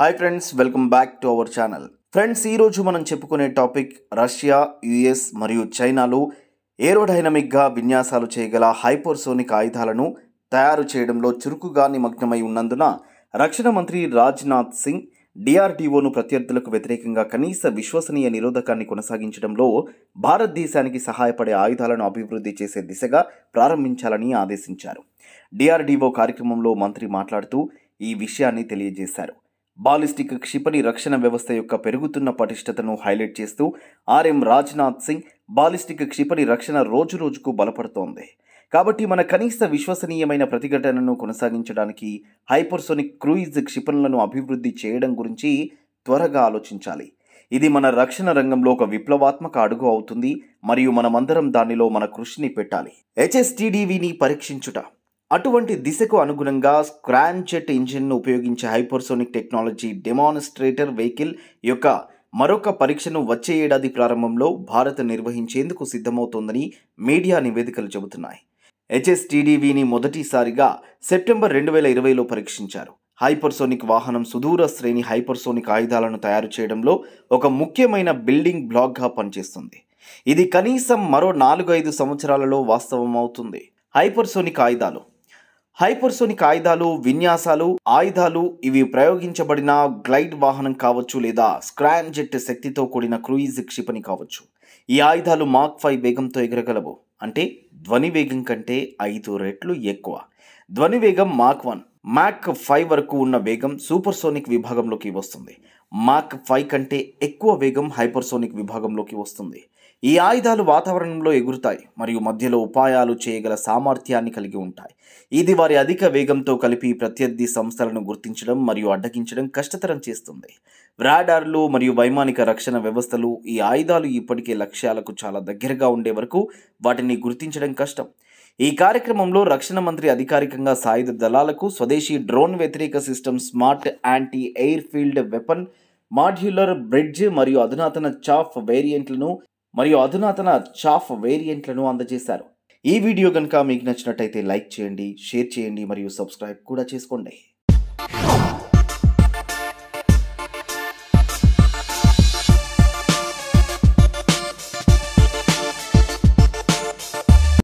hi friends welcome back to our channel friends ఈరోజు మనం చెప్పుకునే టాపిక్ రష్యా యుఎస్ మరియు చైనాలు ఏరోడైనమిక్గా విన్యాసాలు చేయగల హైపర్సోనిక్ ఆయుధాలను తయారు చేయడంలో చురుకుగా నిమగ్నమై ఉన్నందున రక్షణ మంత్రి రాజ్నాథ్ సింగ్ డిఆర్డీఓను ప్రత్యర్థులకు వ్యతిరేకంగా కనీస విశ్వసనీయ నిరోధకాన్ని కొనసాగించడంలో భారతదేశానికి సహాయపడే ఆయుధాలను అభివృద్ధి చేసే దిశగా ప్రారంభించాలని ఆదేశించారు డిఆర్డీఓ కార్యక్రమంలో మంత్రి మాట్లాడుతూ ఈ విషయాన్ని తెలియజేశారు బాలిస్టిక్ క్షిపణి రక్షణ వ్యవస్థ యొక్క పెరుగుతున్న పటిష్టతను హైలైట్ చేస్తూ ఆర్ఎం రాజ్నాథ్ సింగ్ బాలిస్టిక్ క్షిపణి రక్షణ రోజురోజుకు బలపడుతోంది కాబట్టి మన కనీస విశ్వసనీయమైన ప్రతిఘటనను కొనసాగించడానికి హైపర్సోనిక్ క్రూయిజ్ క్షిపణులను అభివృద్ధి చేయడం గురించి త్వరగా ఆలోచించాలి ఇది మన రక్షణ రంగంలో ఒక విప్లవాత్మక అడుగు అవుతుంది మరియు మనమందరం దానిలో మన కృషిని పెట్టాలి హెచ్ఎస్టీడీవీని పరీక్షించుట అటువంటి దిశకు అనుగుణంగా స్క్రాన్చెట్ ఇంజిన్ను ఉపయోగించే హైపర్సోనిక్ టెక్నాలజీ డెమాన్స్ట్రేటర్ వెహికల్ యొక్క మరొక పరీక్షను వచ్చే ఏడాది ప్రారంభంలో భారత్ నిర్వహించేందుకు సిద్ధమవుతోందని మీడియా నివేదికలు చెబుతున్నాయి హెచ్ఎస్టీడీవీని మొదటిసారిగా సెప్టెంబర్ రెండు వేల ఇరవైలో పరీక్షించారు హైపర్సోనిక్ వాహనం సుదూర శ్రేణి హైపర్సోనిక్ ఆయుధాలను తయారు చేయడంలో ఒక ముఖ్యమైన బిల్డింగ్ బ్లాక్గా పనిచేస్తుంది ఇది కనీసం మరో నాలుగైదు సంవత్సరాలలో వాస్తవం అవుతుంది హైపర్సోనిక్ ఆయుధాలు హైపర్సోనిక్ ఆయుధాలు విన్యాసాలు ఆయుధాలు ఇవి ప్రయోగించబడిన గ్లైడ్ వాహనం కావచ్చు లేదా స్క్రామ్ జెట్ శక్తితో కూడిన క్రూయిజ్ క్షిపణి కావచ్చు ఈ ఆయుధాలు మాక్ ఫైవ్ వేగంతో ఎగరగలవు అంటే ధ్వని వేగం కంటే ఐదు రెట్లు ఎక్కువ ధ్వని వేగం మాక్ వన్ మాక్ ఫైవ్ వరకు ఉన్న వేగం సూపర్సోనిక్ విభాగంలోకి వస్తుంది మాక్ ఫైవ్ కంటే ఎక్కువ వేగం హైపర్సోనిక్ విభాగంలోకి వస్తుంది ఈ ఆయుధాలు వాతావరణంలో ఎగురుతాయి మరియు మధ్యలో ఉపాయాలు చేయగల సామర్థ్యాన్ని కలిగి ఉంటాయి ఇది వారి అధిక వేగంతో కలిపి ప్రత్యర్థి సంస్థలను గుర్తించడం మరియు అడ్డగించడం కష్టతరం చేస్తుంది వ్రాడార్లు మరియు వైమానిక రక్షణ వ్యవస్థలు ఈ ఆయుధాలు ఇప్పటికే లక్ష్యాలకు చాలా దగ్గరగా ఉండే వరకు వాటిని గుర్తించడం కష్టం ఈ కార్యక్రమంలో రక్షణ మంత్రి అధికారికంగా సాయుధ దళాలకు స్వదేశీ డ్రోన్ వ్యతిరేక system smart anti air field weapon modular bridge మరియు అధునాతన చాఫ్ వేరియంట్లను మరియు అధునాతన చాఫ్ వేరియంట్లను అందజేశారు ఈ వీడియో కనుక మీకు నచ్చినట్టయితే లైక్ చేయండి షేర్ చేయండి మరియు సబ్స్క్రైబ్ కూడా చేసుకోండి